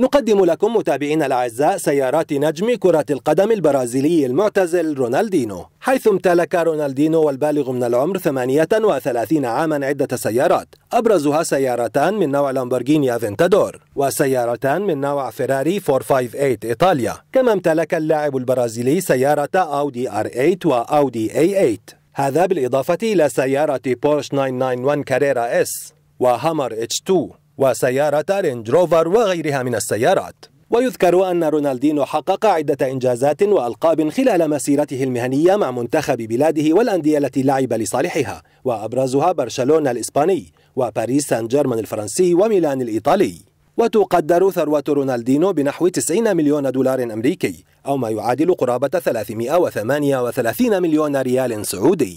نقدم لكم متابعينا الأعزاء سيارات نجم كرة القدم البرازيلي المعتزل رونالدينو حيث امتلك رونالدينو والبالغ من العمر 38 عاما عدة سيارات أبرزها سيارتان من نوع لامبورغيني افنتادور وسيارتان من نوع فيراري 458 إيطاليا كما امتلك اللاعب البرازيلي سيارة ار R8 اي A8 هذا بالإضافة إلى سيارة بورش 991 كاريرا اس وهامر اتش 2 وسيارة رينج روفر وغيرها من السيارات ويذكر أن رونالدينو حقق عدة إنجازات وألقاب خلال مسيرته المهنية مع منتخب بلاده والأندية التي لعب لصالحها وأبرزها برشلونة الإسباني وباريس سان جيرمان الفرنسي وميلان الإيطالي وتقدر ثروة رونالدينو بنحو 90 مليون دولار أمريكي أو ما يعادل قرابة 338 مليون ريال سعودي